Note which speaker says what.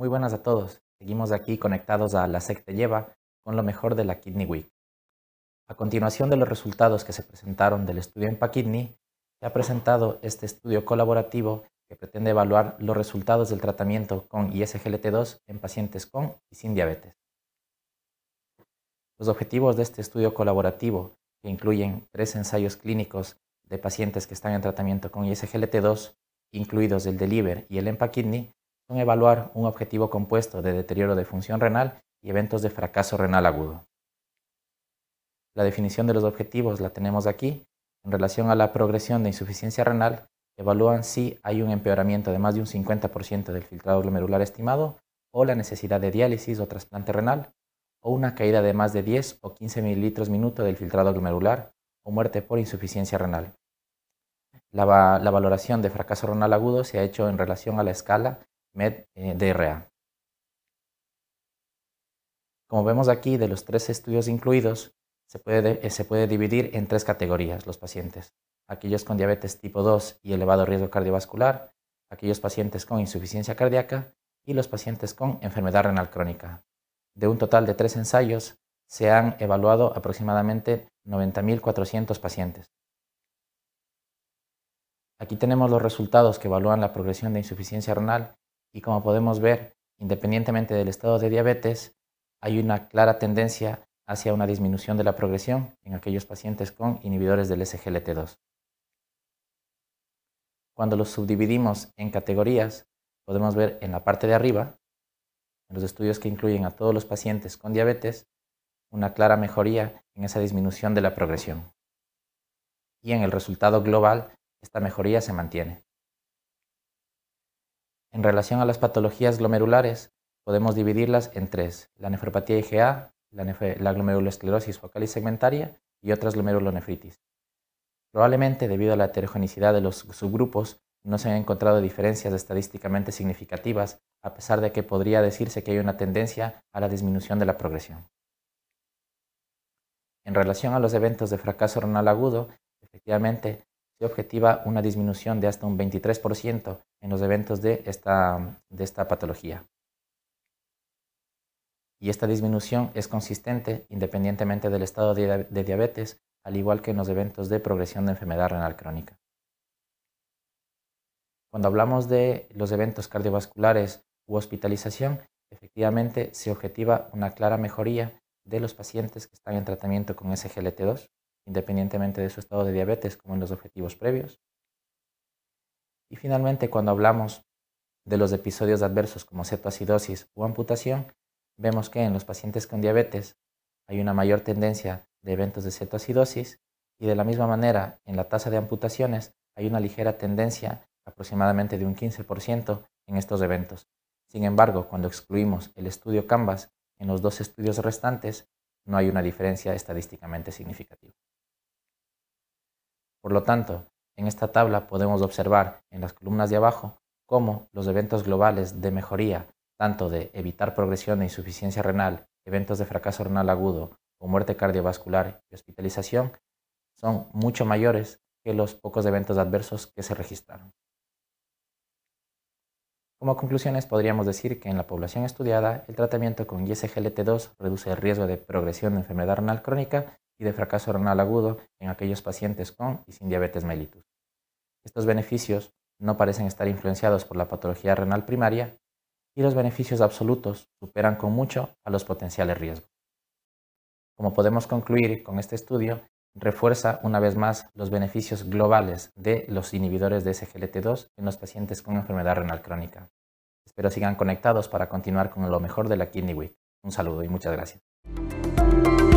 Speaker 1: Muy buenas a todos. Seguimos aquí conectados a la SEC lleva con lo mejor de la Kidney Week. A continuación de los resultados que se presentaron del estudio en Kidney, se ha presentado este estudio colaborativo que pretende evaluar los resultados del tratamiento con ISGLT2 en pacientes con y sin diabetes. Los objetivos de este estudio colaborativo, que incluyen tres ensayos clínicos de pacientes que están en tratamiento con ISGLT2, incluidos el Deliver y el EMPA Kidney, son evaluar un objetivo compuesto de deterioro de función renal y eventos de fracaso renal agudo. La definición de los objetivos la tenemos aquí. En relación a la progresión de insuficiencia renal, evalúan si hay un empeoramiento de más de un 50% del filtrado glomerular estimado o la necesidad de diálisis o trasplante renal o una caída de más de 10 o 15 mililitros minuto del filtrado glomerular o muerte por insuficiencia renal. La, la, valoración de fracaso renal agudo se ha hecho en relación a la escala MedDRA. Eh, Como vemos aquí, de los tres estudios incluidos, se puede, eh, se puede dividir en tres categorías los pacientes. Aquellos con diabetes tipo 2 y elevado riesgo cardiovascular, aquellos pacientes con insuficiencia cardíaca y los pacientes con enfermedad renal crónica. De un total de tres ensayos, se han evaluado aproximadamente 90.400 pacientes. Aquí tenemos los resultados que evalúan la progresión de insuficiencia renal y como podemos ver, independientemente del estado de diabetes, hay una clara tendencia hacia una disminución de la progresión en aquellos pacientes con inhibidores del SGLT2. Cuando los subdividimos en categorías, podemos ver en la parte de arriba, en los estudios que incluyen a todos los pacientes con diabetes, una clara mejoría en esa disminución de la progresión. Y en el resultado global, esta mejoría se mantiene. En relación a las patologías glomerulares, podemos dividirlas en tres, la nefropatía IgA, la, glomerulosclerosis focal y segmentaria y otras glomerulonefritis. Probablemente debido a la heterogeneidad de los subgrupos, no se han encontrado diferencias estadísticamente significativas, a pesar de que podría decirse que hay una tendencia a la disminución de la progresión. En relación a los eventos de fracaso renal agudo, efectivamente, se objetiva una disminución de hasta un 23% en los eventos de esta, de esta patología. Y esta disminución es consistente independientemente del estado de, de diabetes, al igual que en los eventos de progresión de enfermedad renal crónica. Cuando hablamos de los eventos cardiovasculares u hospitalización, efectivamente se objetiva una clara mejoría de los pacientes que están en tratamiento con SGLT2, independientemente de su estado de diabetes como en los objetivos previos. Y finalmente, cuando hablamos de los episodios adversos como cetoacidosis o amputación, vemos que en los pacientes con diabetes hay una mayor tendencia de eventos de cetoacidosis y de la misma manera en la tasa de amputaciones hay una ligera tendencia aproximadamente de un 15% en estos eventos. Sin embargo, cuando excluimos el estudio Canvas en los dos estudios restantes, no hay una diferencia estadísticamente significativa. Por lo tanto, en esta tabla podemos observar en las columnas de abajo cómo los eventos globales de mejoría, tanto de evitar progresión de insuficiencia renal, eventos de fracaso renal agudo o muerte cardiovascular y hospitalización, son mucho mayores que los pocos eventos adversos que se registraron. Como conclusiones podríamos decir que en la población estudiada el tratamiento con ISGLT2 reduce el riesgo de progresión de enfermedad renal crónica y de fracaso renal agudo en aquellos pacientes con y sin diabetes mellitus. Estos beneficios no parecen estar influenciados por la patología renal primaria y los beneficios absolutos superan con mucho a los potenciales riesgos. Como podemos concluir con este estudio, refuerza una vez más los beneficios globales de los inhibidores de SGLT2 en los pacientes con enfermedad renal crónica. Espero sigan conectados para continuar con lo mejor de la Kidney Week. Un saludo y muchas gracias.